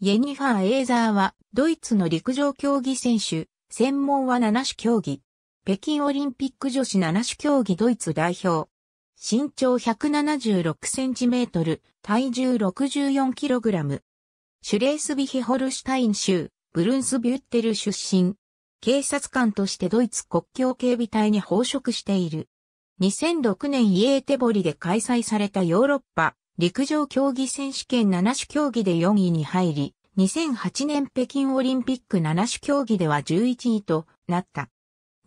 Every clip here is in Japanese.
イェニファー・エーザーは、ドイツの陸上競技選手、専門は七種競技。北京オリンピック女子七種競技ドイツ代表。身長176センチメートル、体重64キログラム。シュレースビヒホルシュタイン州、ブルンスビュッテル出身。警察官としてドイツ国境警備隊に報職している。2006年イエーテボリで開催されたヨーロッパ陸上競技選手権7種競技で4位に入り、2008年北京オリンピック7種競技では11位となった。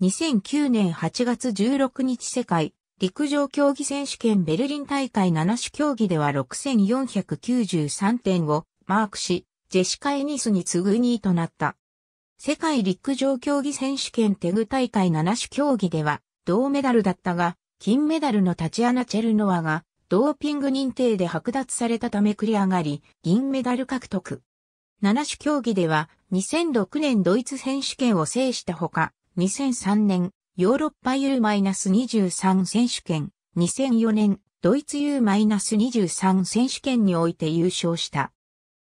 2009年8月16日世界陸上競技選手権ベルリン大会7種競技では6493点をマークし、ジェシカ・エニスに次ぐ2位となった。世界陸上競技選手権テグ大会7種競技では銅メダルだったが、金メダルのタチアナ・チェルノワがドーピング認定で剥奪されたため繰り上がり、銀メダル獲得。七種競技では、2006年ドイツ選手権を制したほか、2003年、ヨーロッパ U-23 選手権、2004年、ドイツ U-23 選手権において優勝した。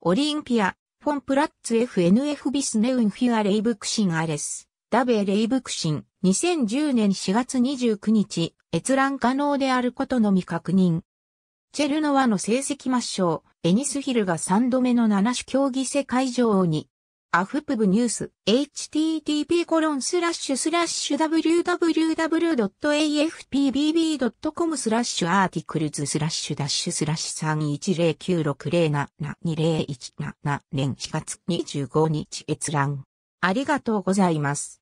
オリンピア、フォンプラッツ FNF ビスネウンフィアレイブクシンアレス、ダベレイブクシン、2010年4月29日、閲覧可能であることのみ確認。チェルノワの成績抹消、エニスヒルが3度目の7種競技世界女王に、アフプブニュース、http コロンスラッシュスラッシュ www.afpbb.com スラッシュアーティクルズスラッシュダッシュスラッシュ3 1 0 9 6 0 7 2 0 1 7年4月25日閲覧。ありがとうございます。